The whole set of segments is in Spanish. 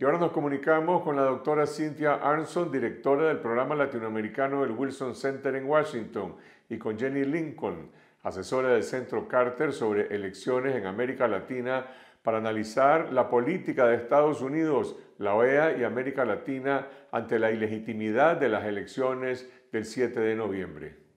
Y ahora nos comunicamos con la doctora Cynthia Arnson, directora del programa latinoamericano del Wilson Center en Washington, y con Jenny Lincoln, asesora del Centro Carter sobre elecciones en América Latina, para analizar la política de Estados Unidos, la OEA y América Latina ante la ilegitimidad de las elecciones del 7 de noviembre.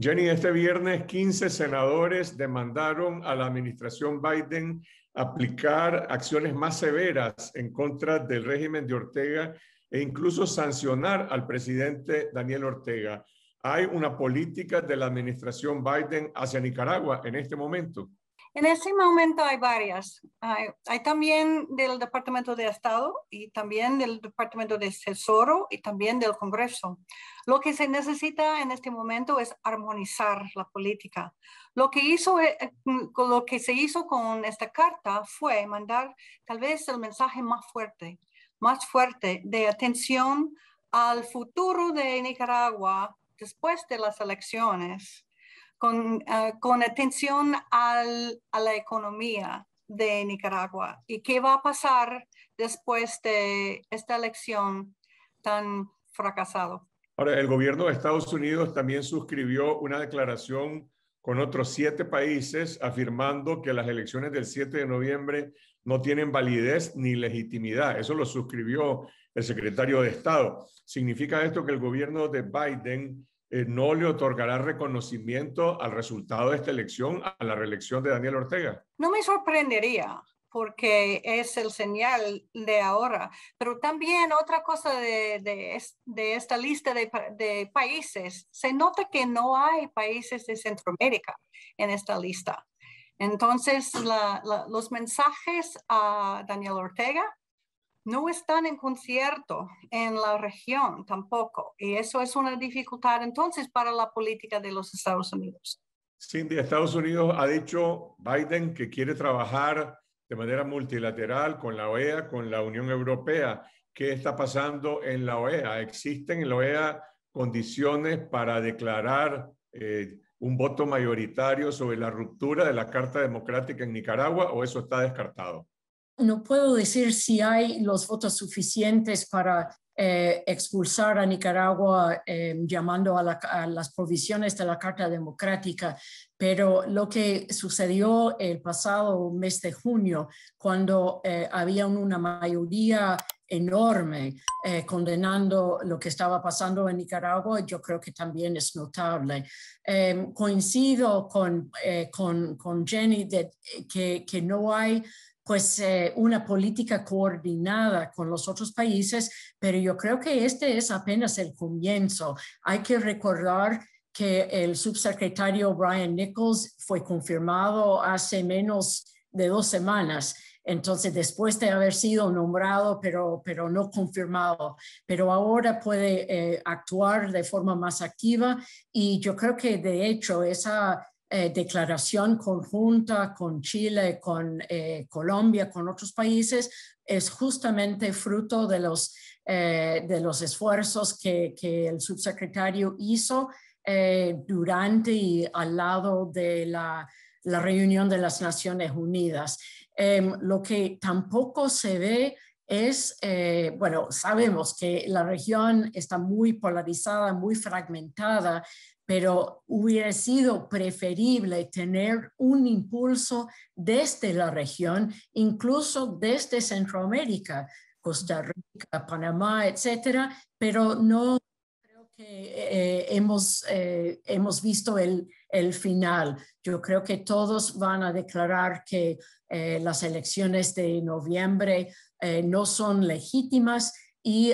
Jenny, este viernes 15 senadores demandaron a la administración Biden aplicar acciones más severas en contra del régimen de Ortega e incluso sancionar al presidente Daniel Ortega. ¿Hay una política de la administración Biden hacia Nicaragua en este momento? En ese momento hay varias. Hay, también del Departamento de Estado y también del Departamento de Tesoro y también del Congreso. Lo que se necesita en este momento es armonizar la política. Lo que, hizo, eh, eh, lo que se hizo con esta carta fue mandar tal vez el mensaje más fuerte, más fuerte de atención al futuro de Nicaragua después de las elecciones con, ah, con atención a la economía de Nicaragua y qué va a pasar después de esta elección tan fracasado. Ahora, el gobierno de Estados Unidos también suscribió una declaración con otros siete países afirmando que las elecciones del 7 de noviembre no tienen validez ni legitimidad. Eso lo suscribió el secretario de Estado. ¿Significa esto que el gobierno de Biden eh, no le otorgará reconocimiento al resultado de esta elección, a la reelección de Daniel Ortega? No me sorprendería porque es el señal de ahora. Pero también otra cosa de, esta lista de, países, se nota que no hay países de Centroamérica en esta lista. Entonces, los mensajes a Daniel Ortega no están en concierto en la región tampoco, y eso es una dificultad entonces para la política de los Estados Unidos. Cindy, Estados Unidos ha dicho Biden que quiere trabajar de manera multilateral con la OEA, con la Unión Europea. ¿Qué está pasando en la OEA? ¿Existen en la OEA condiciones para declarar eh, un voto mayoritario sobre la ruptura de la Carta Democrática en Nicaragua o eso está descartado? no puedo decir si hay los votos suficientes para eh, expulsar a Nicaragua eh, llamando a, las provisiones de la Carta Democrática, pero lo que sucedió el pasado mes de junio, cuando eh, había una mayoría enorme condenando lo que estaba pasando en Nicaragua, yo creo que también es notable. coincido con, con, Jenny de, que, que no hay pues eh, una política coordinada con los otros países, pero yo creo que este es apenas el comienzo. Hay que recordar que el subsecretario Brian Nichols fue confirmado hace menos de dos semanas. Entonces, después de haber sido nombrado, pero, pero no confirmado, pero ahora puede eh, actuar de forma más activa y yo creo que de hecho esa eh, declaración conjunta con Chile, con eh, Colombia, con otros países, es justamente fruto de los, eh, de los esfuerzos que, el subsecretario hizo durante y al lado de la, reunión de las Naciones Unidas. Em, lo que tampoco se ve es, bueno, sabemos que la región está muy polarizada, muy fragmentada, pero hubiera sido preferible tener un impulso desde la región, incluso desde Centroamérica, Costa Rica, Panamá, etcétera, pero no creo que eh, hemos, eh, hemos visto el, final. Yo creo que todos van a declarar que eh, las elecciones de noviembre no son legítimas y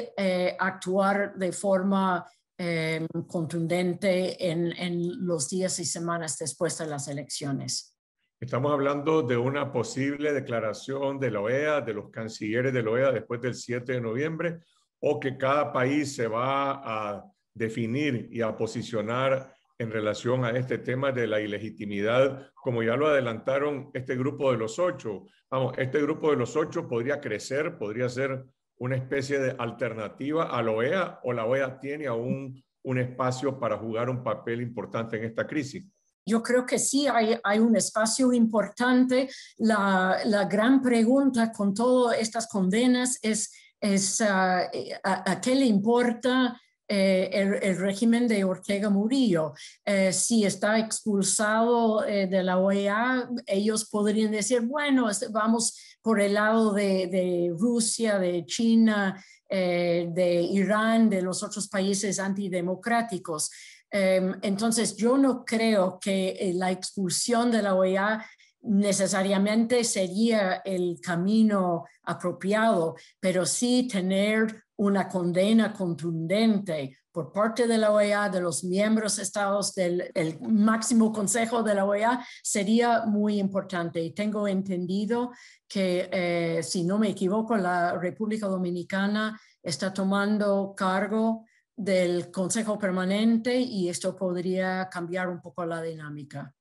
actuar de forma Em, contundente en, en los días y semanas después de las elecciones. Estamos hablando de una posible declaración de la OEA, de los cancilleres de la OEA después del 7 de noviembre, o que cada país se va a definir y a posicionar en relación a este tema de la ilegitimidad, como ya lo adelantaron este grupo de los ocho. Vamos, este grupo de los ocho podría crecer, podría ser una especie de alternativa a la OEA o la OEA tiene aún un espacio para jugar un papel importante en esta crisis? Yo creo que sí, hay, hay un espacio importante. La, la, gran pregunta con todas estas condenas es, es ah, eh, a, a, qué le importa eh, el, régimen de Ortega Murillo. Eh, si está expulsado eh, de la OEA, ellos podrían decir, bueno, vamos por el lado de Rusia, de China, de Irán, de los otros países antidemocráticos. Em, entonces, yo no creo que la expulsión de la OEA necesariamente sería el camino apropiado, pero sí tener una condena contundente por parte de la OEA, de los miembros estados del máximo consejo de la OEA, sería muy importante. Y tengo entendido que, eh, si no me equivoco, la República Dominicana está tomando cargo del Consejo Permanente y esto podría cambiar un poco la dinámica.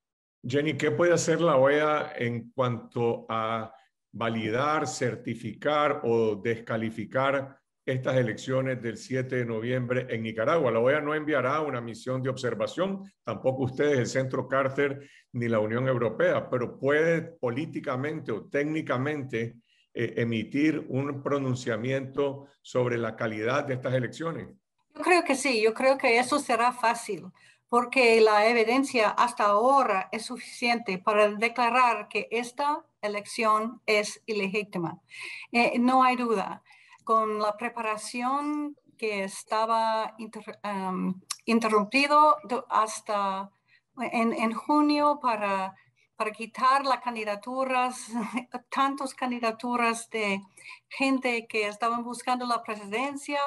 Jenny, ¿qué puede hacer la OEA en cuanto a validar, certificar o descalificar estas elecciones del 7 de noviembre en Nicaragua. La OEA no enviará una misión de observación, tampoco ustedes, el Centro Carter ni la Unión Europea, pero puede políticamente o técnicamente eh, emitir un pronunciamiento sobre la calidad de estas elecciones. Yo creo que sí, yo creo que eso será fácil, porque la evidencia hasta ahora es suficiente para declarar que esta elección es ilegítima. Eh, no hay duda con la preparación que estaba interrumpido hasta en, junio para, quitar las candidaturas, tantas candidaturas de gente que estaban buscando la presidencia,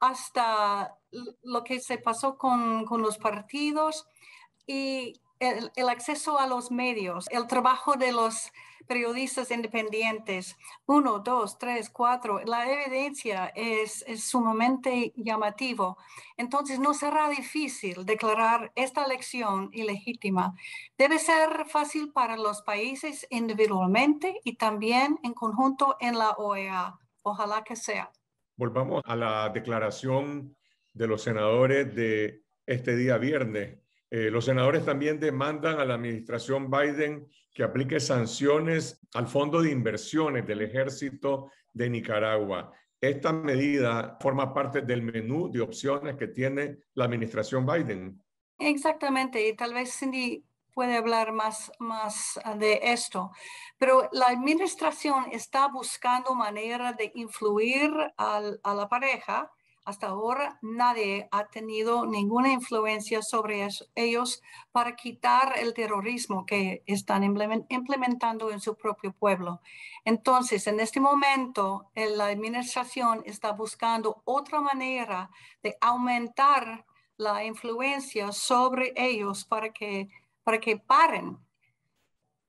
hasta lo que se pasó con, los partidos y el acceso a los medios, el trabajo de los periodistas independientes. Uno, dos, tres, cuatro. La evidencia es, sumamente llamativo. Entonces, no será difícil declarar esta elección ilegítima. Debe ser fácil para los países individualmente y también en conjunto en la OEA. Ojalá que sea. Volvamos a la declaración de los senadores de este día viernes. Eh, los senadores también demandan a la administración Biden que aplique sanciones al Fondo de Inversiones del Ejército de Nicaragua. Esta medida forma parte del menú de opciones que tiene la administración Biden. Exactamente, y tal vez Cindy puede hablar más, más ah, de esto, pero la administración está buscando manera de influir a la pareja hasta ahora nadie ha tenido ninguna influencia sobre ellos para quitar el terrorismo que están implementando en su propio pueblo. Entonces, en este momento, eh, la administración está buscando otra manera de aumentar la influencia sobre ellos para que, para que paren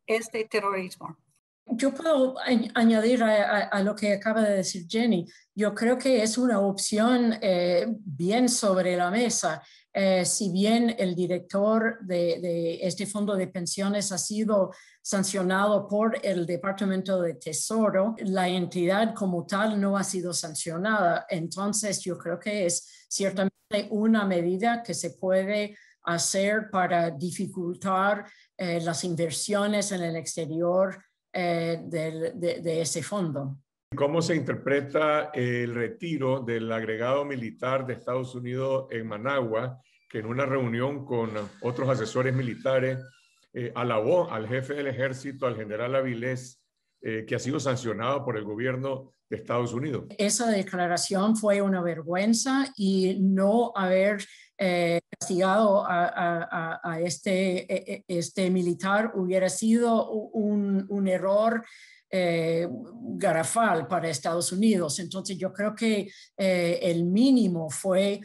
este terrorismo. Yo puedo añadir a, lo que acaba de decir Jenny. Yo creo que es una opción eh, bien sobre la mesa. Eh, si bien el director de, este fondo de pensiones ha sido sancionado por el Departamento de Tesoro, la entidad como tal no ha sido sancionada. Entonces, yo creo que es ciertamente una medida que se puede hacer para dificultar eh, las inversiones en el exterior eh, de, ese fondo. ¿Cómo se interpreta el retiro del agregado militar de Estados Unidos en Managua, que en una reunión con otros asesores militares eh, alabó al jefe del ejército, al general Avilés, eh, que ha sido sancionado por el gobierno de Estados Unidos? Esa declaración fue una vergüenza y no haber eh, castigado a, este, e, e, este, militar hubiera sido un, error eh, garrafal para Estados Unidos. Entonces yo creo que eh, el mínimo fue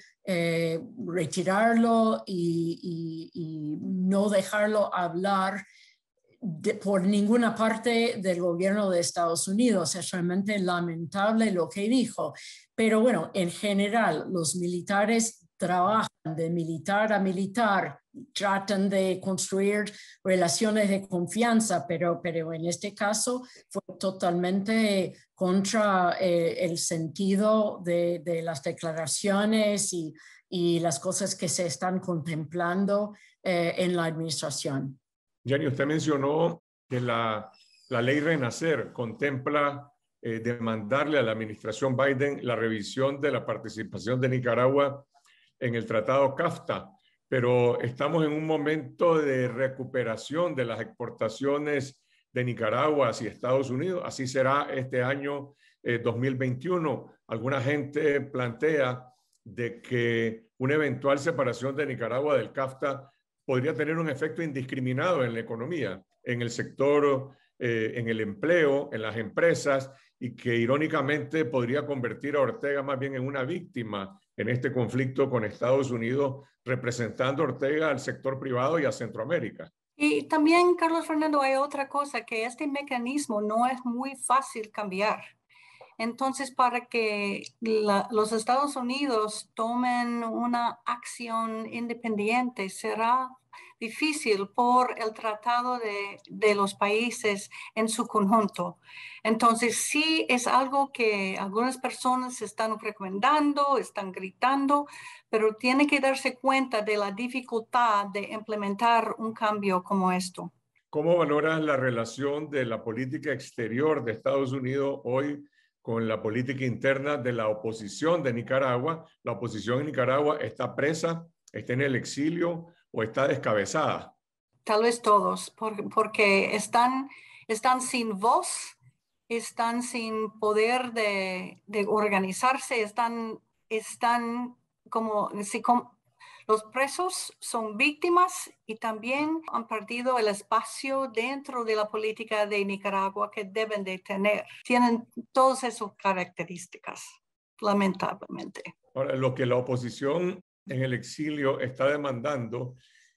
retirarlo y, no dejarlo hablar por ninguna parte del gobierno de Estados Unidos. Es realmente lamentable lo que dijo. Pero bueno, en general, los militares trabajan de militar a militar, tratan de construir relaciones de confianza, pero, pero en este caso fue totalmente contra eh, el sentido de, las declaraciones y, y, las cosas que se están contemplando eh, en la administración. Jenny, usted mencionó que la, la ley Renacer contempla eh, demandarle a la administración Biden la revisión de la participación de Nicaragua en el Tratado CAFTA, pero estamos en un momento de recuperación de las exportaciones de Nicaragua hacia Estados Unidos. Así será este año 2021. Eh, Alguna gente plantea de que una eventual separación de Nicaragua del CAFTA podría tener un efecto indiscriminado en la economía, en el sector, eh, en el empleo, en las empresas, y que irónicamente podría convertir a Ortega más bien en una víctima en este conflicto con Estados Unidos, representando Ortega al sector privado y a Centroamérica. Y también, Carlos Fernando, hay otra cosa, que este mecanismo no es muy fácil cambiar. Entonces, para que los Estados Unidos tomen una acción independiente será difícil por el tratado de, de, los países en su conjunto. Entonces, sí es algo que algunas personas están recomendando, están gritando, pero tiene que darse cuenta de la dificultad de implementar un cambio como esto. ¿Cómo valoras la relación de la política exterior de Estados Unidos hoy con la política interna de la oposición de Nicaragua. La oposición en Nicaragua está presa, está en el exilio o está descabezada. Tal vez todos, porque están, están sin voz, están sin poder de, organizarse, están, están como, como los presos son víctimas y también han perdido el espacio dentro de la política de Nicaragua que deben de tener. Tienen todas esas características, lamentablemente. lo que la oposición en el exilio está demandando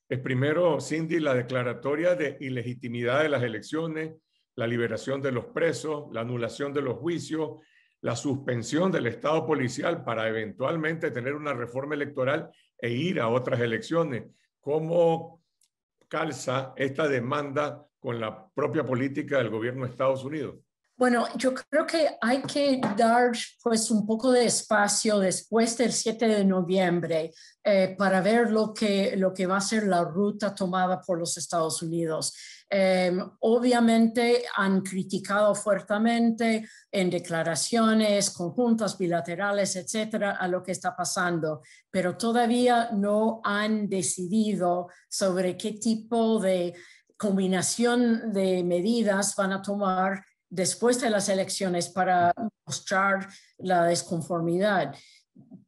es primero, Cindy, la declaratoria de ilegitimidad de las elecciones, la liberación de los presos, la anulación de los juicios, la suspensión del Estado policial para eventualmente tener una reforma electoral e ir a otras elecciones. ¿Cómo calza esta demanda con la propia política del gobierno de Estados Unidos? Bueno, yo creo que hay que dar pues un poco de espacio después del 7 de noviembre eh, para ver lo que, lo que va a ser la ruta tomada por los Estados Unidos. Eh, obviamente han criticado fuertemente en declaraciones conjuntas, bilaterales, etcétera, a lo que está pasando, pero todavía no han decidido sobre qué tipo de combinación de medidas van a tomar después de las elecciones para mostrar la desconformidad.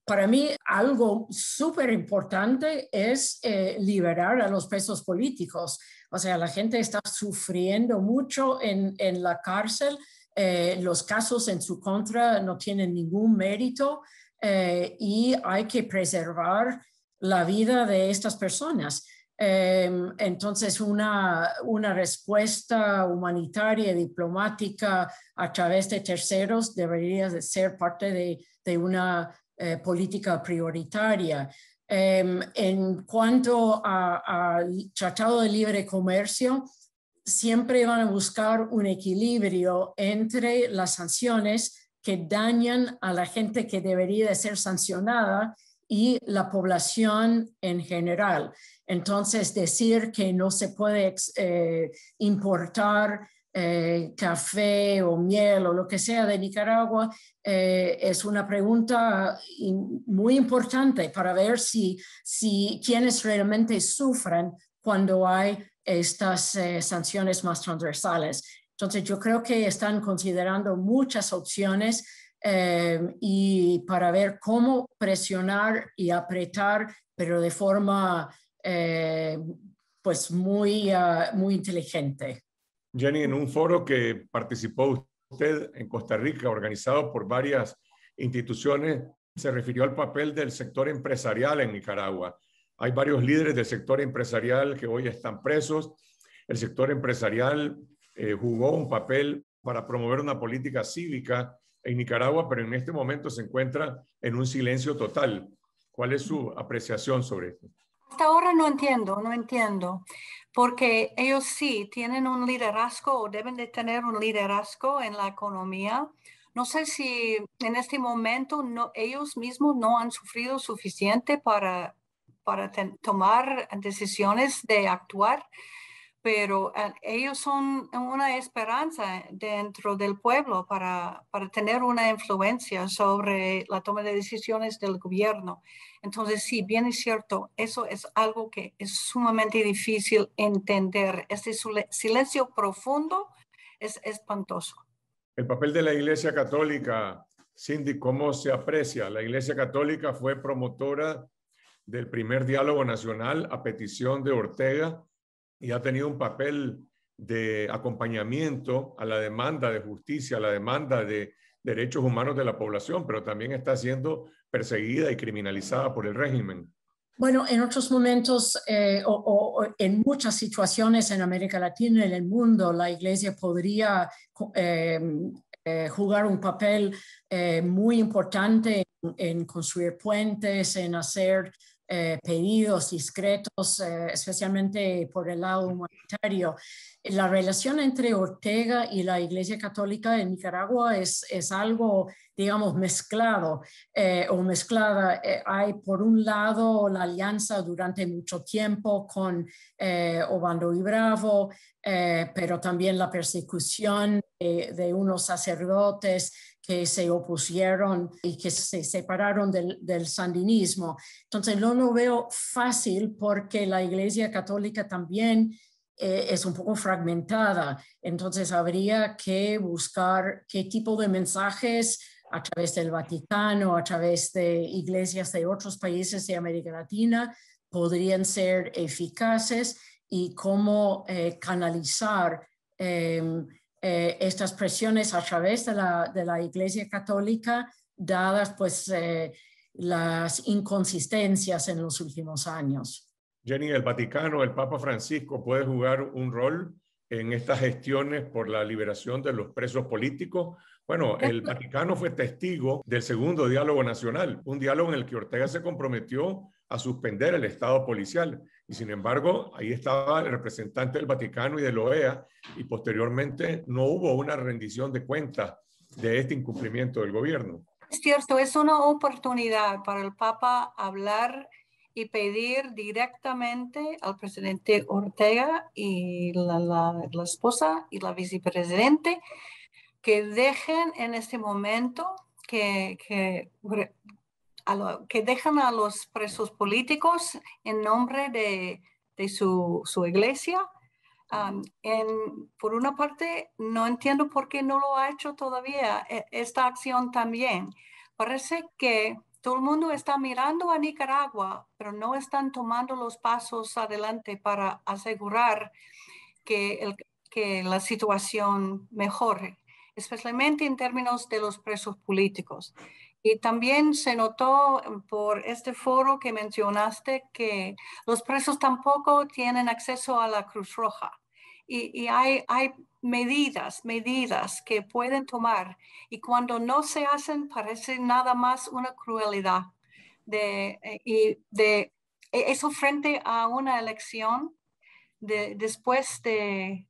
Para mí, algo súper importante es eh, liberar a los presos políticos. O sea, la gente está sufriendo mucho en, la cárcel. Eh, los casos en su contra no tienen ningún mérito eh, y hay que preservar la vida de estas personas. Em, entonces, una, respuesta humanitaria y diplomática a través de terceros debería de ser parte de, una eh, política prioritaria. Em, en cuanto al Tratado de Libre Comercio, siempre van a buscar un equilibrio entre las sanciones que dañan a la gente que debería de ser sancionada y la población en general. Entonces, decir que no se puede eh, importar eh, café o miel o lo que sea de Nicaragua eh, es una pregunta muy importante para ver si, si quienes realmente sufren cuando hay estas sanciones más transversales. Entonces, yo creo que están considerando muchas opciones y para ver cómo presionar y apretar, pero de forma eh, pues muy, ah, muy inteligente. Jenny, en un foro que participó usted en Costa Rica, organizado por varias instituciones, se refirió al papel del sector empresarial en Nicaragua. Hay varios líderes del sector empresarial que hoy están presos. El sector empresarial eh, jugó un papel para promover una política cívica en Nicaragua, pero en este momento se encuentra en un silencio total. ¿Cuál es su apreciación sobre esto? hasta ahora no entiendo, no entiendo, porque ellos sí tienen un liderazgo o deben de tener un liderazgo en la economía. No sé si en este momento no, ellos mismos no han sufrido suficiente para, para tomar decisiones de actuar pero eh, ellos son una esperanza dentro del pueblo para, para, tener una influencia sobre la toma de decisiones del gobierno. Entonces, sí, bien es cierto, eso es algo que es sumamente difícil entender. Este silencio profundo es espantoso. El papel de la Iglesia Católica, Cindy, ¿cómo se aprecia? La Iglesia Católica fue promotora del primer diálogo nacional a petición de Ortega y ha tenido un papel de acompañamiento a la demanda de justicia, a la demanda de derechos humanos de la población, pero también está siendo perseguida y criminalizada por el régimen. Bueno, en otros momentos eh, o, en muchas situaciones en América Latina, en el mundo, la Iglesia podría eh, eh, jugar un papel muy importante en, en, construir puentes, en hacer eh, pedidos discretos, eh, especialmente por el lado humanitario. La relación entre Ortega y la Iglesia Católica en Nicaragua es, es algo, digamos, mezclado eh, o mezclada. hay, por un lado, la alianza durante mucho tiempo con Obando y Bravo, pero también la persecución de unos sacerdotes que se opusieron y que se separaron del, sandinismo. Entonces, no lo veo fácil porque la Iglesia Católica también eh, es un poco fragmentada. Entonces, habría que buscar qué tipo de mensajes a través del Vaticano, a través de iglesias de otros países de América Latina, podrían ser eficaces y cómo eh, canalizar. Eh, eh, estas presiones a través de la, Iglesia Católica, dadas pues eh, las inconsistencias en los últimos años. Jenny, el Vaticano, el Papa Francisco puede jugar un rol en estas gestiones por la liberación de los presos políticos. Bueno, el Vaticano fue testigo del segundo diálogo nacional, un diálogo en el que Ortega se comprometió a suspender el Estado policial. Y sin embargo, ahí estaba el representante del Vaticano y de la e OEA y posteriormente no hubo una rendición de cuentas de este incumplimiento del gobierno. Es cierto, es una oportunidad para el Papa hablar y pedir directamente al presidente Ortega y la, esposa y la vicepresidente que dejen en este momento que, que que dejan a los presos políticos en nombre de, su, su, iglesia. en, por una parte, no entiendo por qué no lo ha hecho todavía e, esta acción también. Parece que todo el mundo está mirando a Nicaragua, pero no están tomando los pasos adelante para asegurar que la situación mejore, especialmente en términos de los presos políticos. Y también se notó em, por este foro que mencionaste que los presos tampoco tienen acceso a la Cruz Roja. Y, hay, medidas, medidas que pueden tomar. Y cuando no se hacen, parece nada más una crueldad. De, eh, y de e, eso frente a una elección de, después de,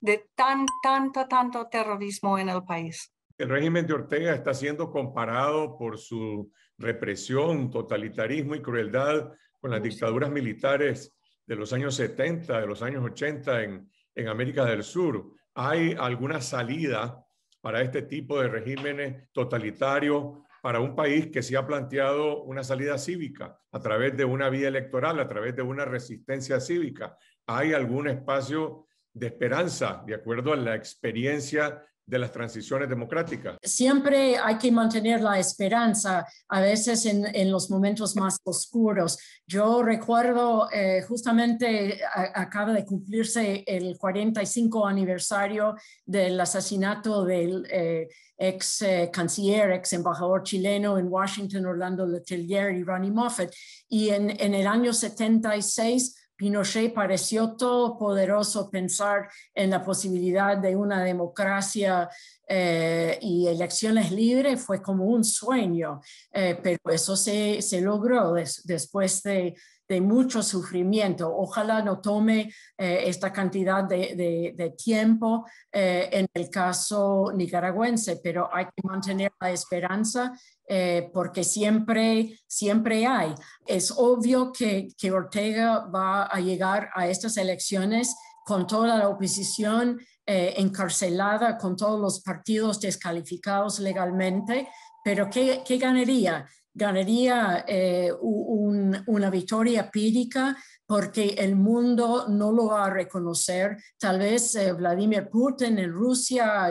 de tan, tanto, tanto terrorismo en el país. El régimen de Ortega está siendo comparado por su represión, totalitarismo y crueldad con las dictaduras militares de los años 70, de los años 80 en, América del Sur. ¿Hay alguna salida para este tipo de regímenes totalitarios para un país que se ha planteado una salida cívica a través de una vía electoral, a través de una resistencia cívica? ¿Hay algún espacio de esperanza de acuerdo a la experiencia de las transiciones democráticas. Siempre hay que mantener la esperanza, a veces en, en los momentos más oscuros. Yo recuerdo, eh, justamente acaba de cumplirse el 45 aniversario del asesinato del eh, ex eh, canciller, ex embajador chileno en Washington, Orlando Letelier y Ronnie Moffett. Y en, en el año 76 y Pinochet pareció todopoderoso pensar en la posibilidad de una democracia eh, y elecciones libres fue como un sueño, eh, pero eso se, logró después de, mucho sufrimiento. Ojalá no tome eh, esta cantidad de tiempo en el caso nicaragüense, pero hay que mantener la esperanza eh, porque siempre, siempre hay. Es obvio que, que Ortega va a llegar a estas elecciones con toda la oposición eh, encarcelada, con todos los partidos descalificados legalmente, pero ¿qué, qué ganaría? Ganaría eh, una victoria pírica porque el mundo no lo va a reconocer. Tal vez eh, Vladimir Putin en Rusia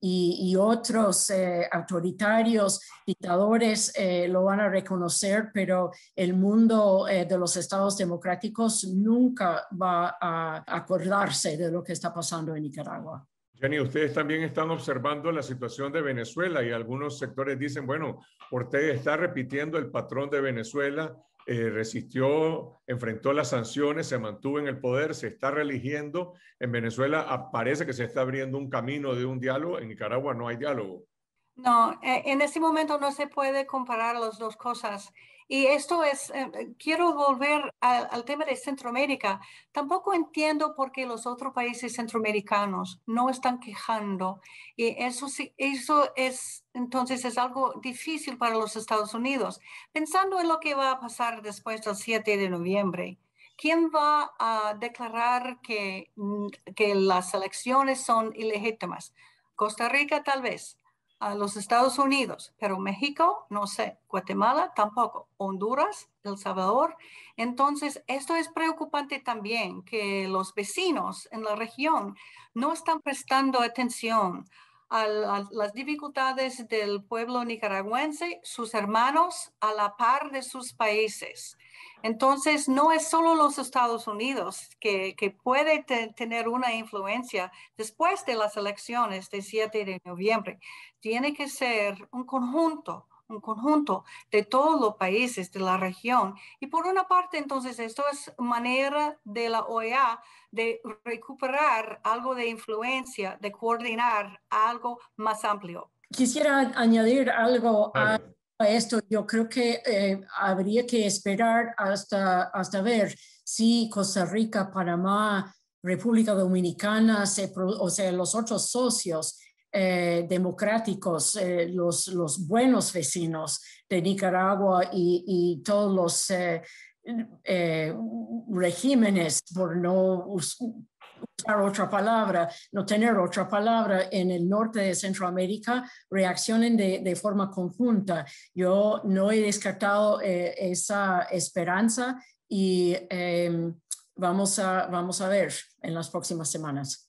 y, otros eh, autoritarios, dictadores, eh, lo van a reconocer, pero el mundo de los estados democráticos nunca va a acordarse de lo que está pasando en Nicaragua. Jenny, ustedes también están observando la situación de Venezuela y algunos sectores dicen, bueno, Ortega está repitiendo el patrón de Venezuela eh, resistió, enfrentó las sanciones, se mantuvo en el poder, se está reeligiendo. En Venezuela parece que se está abriendo un camino de un diálogo, en Nicaragua no hay diálogo. No, eh, en ese momento no se puede comparar las dos cosas. Y esto es, eh, eh, quiero volver al tema de Centroamérica. Tampoco entiendo por qué los otros países centroamericanos no están quejando. Y eso, eso es, entonces, es algo difícil para los Estados Unidos. Pensando en lo que va a pasar después del 7 de noviembre, ¿quién va a declarar que, mm, que las elecciones son ilegítimas? Costa Rica tal vez, a los Estados Unidos, pero México, no sé, Guatemala tampoco, Honduras, El Salvador. Entonces, esto es preocupante también, que los vecinos en la región no están prestando atención a las dificultades del pueblo nicaragüense, sus hermanos, a la par de sus países. Entonces, no es solo los Estados Unidos que, puede tener una influencia después de las elecciones de 7 de noviembre. Tiene que ser un conjunto conjunto de todos los países de la región. Y por una parte, entonces, esto es manera de la OEA de recuperar algo de influencia, de coordinar algo más amplio. Quisiera añadir algo a esto. Yo creo que eh, habría que esperar hasta, hasta ver si Costa Rica, Panamá, República Dominicana, se, o sea, los otros socios eh, democráticos, eh, los, los, buenos vecinos de Nicaragua y, todos los eh, regímenes, por no usar otra palabra, no tener otra palabra, en el norte de Centroamérica reaccionen de, de forma conjunta. Yo no he descartado esa esperanza y em, vamos, a, vamos a ver en las próximas semanas.